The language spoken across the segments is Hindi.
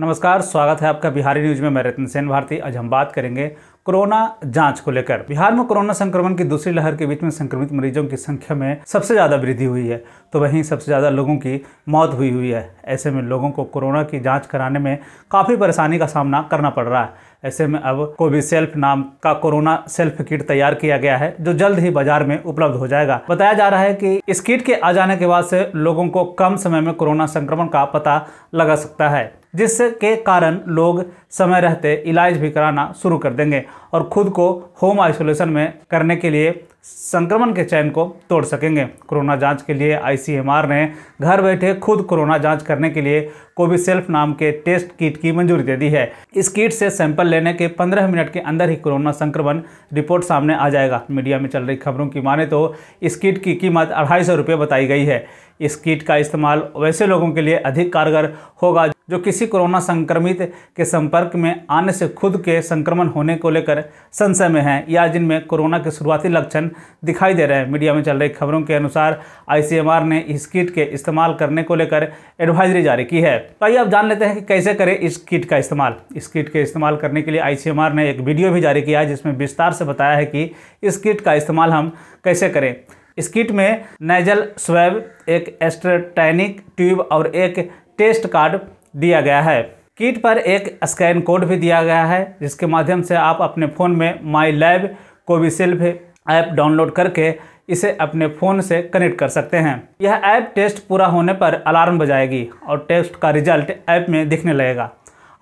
नमस्कार स्वागत है आपका बिहारी न्यूज में मैं रतन सेन भारती आज हम बात करेंगे कोरोना जांच को लेकर बिहार में कोरोना संक्रमण की दूसरी लहर के बीच में संक्रमित मरीजों की संख्या में सबसे ज़्यादा वृद्धि हुई है तो वहीं सबसे ज़्यादा लोगों की मौत हुई हुई है ऐसे में लोगों को कोरोना की जांच कराने में काफ़ी परेशानी का सामना करना पड़ रहा है ऐसे में अब कोविड सेल्फ नाम का कोरोना सेल्फ किट तैयार किया गया है जो जल्द ही बाजार में उपलब्ध हो जाएगा बताया जा रहा है कि इस किट के आ जाने के बाद से लोगों को कम समय में कोरोना संक्रमण का पता लगा सकता है जिसके कारण लोग समय रहते इलाज भी कराना शुरू कर देंगे और ख़ुद को होम आइसोलेशन में करने के लिए संक्रमण के चयन को तोड़ सकेंगे कोरोना जांच के लिए आईसीएमआर ने घर बैठे खुद कोरोना जांच करने के लिए कोविशेल्फ नाम के टेस्ट किट की मंजूरी दे दी है इस किट से सैंपल लेने के 15 मिनट के अंदर ही कोरोना संक्रमण रिपोर्ट सामने आ जाएगा मीडिया में चल रही खबरों की माने तो इस किट की कीमत अढ़ाई सौ बताई गई है इस किट का इस्तेमाल वैसे लोगों के लिए अधिक कारगर होगा जो किसी कोरोना संक्रमित के संपर्क में आने से खुद के संक्रमण होने को लेकर संशय में हैं या जिनमें कोरोना के शुरुआती लक्षण दिखाई दे रहे हैं मीडिया में चल रही खबरों के अनुसार आईसीएमआर ने इस किट के इस्तेमाल करने को लेकर एडवाइजरी जारी की है तो आइए आप जान लेते हैं कि कैसे करें इस किट का इस्तेमाल इस किट के इस्तेमाल करने के लिए आई ने एक वीडियो भी जारी किया है जिसमें विस्तार से बताया है कि इस किट का इस्तेमाल हम कैसे करें इस किट में नेजल स्वैब एक एस्ट्रटैनिक ट्यूब और एक टेस्ट कार्ड दिया गया है किट पर एक स्कैन कोड भी दिया गया है जिसके माध्यम से आप अपने फ़ोन में my lab Covishield app download करके इसे अपने फ़ोन से कनेक्ट कर सकते हैं यह ऐप टेस्ट पूरा होने पर अलार्म बजाएगी और टेस्ट का रिजल्ट ऐप में दिखने लगेगा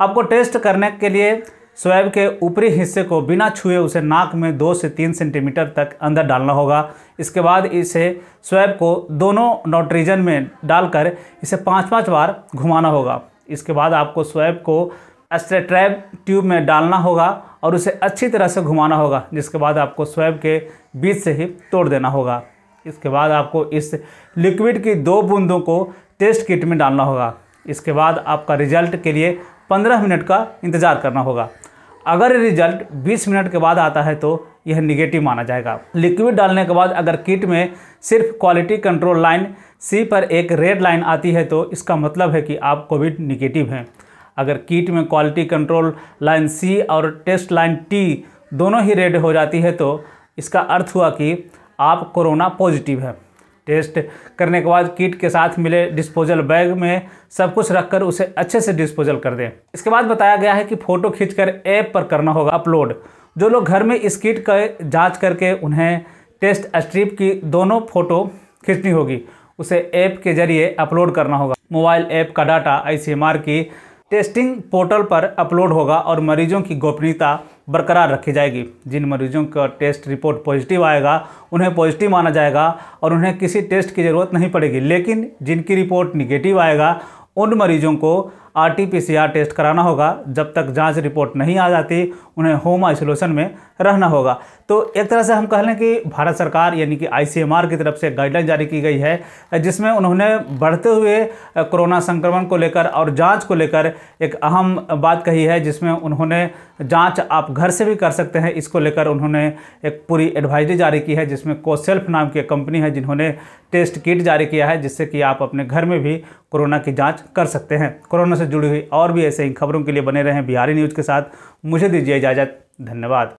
आपको टेस्ट करने के लिए स्वैब के ऊपरी हिस्से को बिना छुए उसे नाक में दो से तीन सेंटीमीटर तक अंदर डालना होगा इसके बाद इसे स्वैब को दोनों नोट्रीजन में डालकर इसे पाँच पाँच बार घुमाना होगा इसके बाद आपको स्वैब को स्ट्रेट्रैब ट्यूब में डालना होगा और उसे अच्छी तरह से घुमाना होगा जिसके बाद आपको स्वैब के बीच से ही तोड़ देना होगा इसके बाद आपको इस लिक्विड की दो बूंदों को टेस्ट किट में डालना होगा इसके बाद आपका रिजल्ट के लिए 15 मिनट का इंतज़ार करना होगा अगर रिजल्ट 20 मिनट के बाद आता है तो यह निगेटिव माना जाएगा लिक्विड डालने के बाद अगर किट में सिर्फ क्वालिटी कंट्रोल लाइन सी पर एक रेड लाइन आती है तो इसका मतलब है कि आप कोविड निगेटिव हैं अगर किट में क्वालिटी कंट्रोल लाइन सी और टेस्ट लाइन टी दोनों ही रेड हो जाती है तो इसका अर्थ हुआ कि आप कोरोना पॉजिटिव है टेस्ट करने के बाद किट के साथ मिले डिस्पोजल बैग में सब कुछ रखकर उसे अच्छे से डिस्पोजल कर दें इसके बाद बताया गया है कि फ़ोटो खींचकर ऐप पर करना होगा अपलोड जो लोग घर में इस किट का जांच करके उन्हें टेस्ट स्ट्रिप की दोनों फ़ोटो खींचनी होगी उसे ऐप के जरिए अपलोड करना होगा मोबाइल ऐप का डाटा आई की टेस्टिंग पोर्टल पर अपलोड होगा और मरीजों की गोपनीयता बरकरार रखी जाएगी जिन मरीजों का टेस्ट रिपोर्ट पॉजिटिव आएगा उन्हें पॉजिटिव माना जाएगा और उन्हें किसी टेस्ट की ज़रूरत नहीं पड़ेगी लेकिन जिनकी रिपोर्ट निगेटिव आएगा उन मरीजों को आरटीपीसीआर टेस्ट कराना होगा जब तक जांच रिपोर्ट नहीं आ जाती उन्हें होम आइसोलेशन में रहना होगा तो एक तरह से हम कह लें कि भारत सरकार यानी कि आईसीएमआर की तरफ से गाइडलाइन जारी की गई है जिसमें उन्होंने बढ़ते हुए कोरोना संक्रमण को लेकर और जांच को लेकर एक अहम बात कही है जिसमें उन्होंने जांच आप घर से भी कर सकते हैं इसको लेकर उन्होंने एक पूरी एडवाइजरी जारी की है जिसमें कोसेल्फ नाम की कंपनी है जिन्होंने टेस्ट किट जारी किया है जिससे कि आप अपने घर में भी कोरोना की जाँच कर सकते हैं कोरोना से जुड़ी हुई और भी ऐसे ही खबरों के लिए बने रहें बिहारी न्यूज़ के साथ मुझे दीजिए इजाज़त धन्यवाद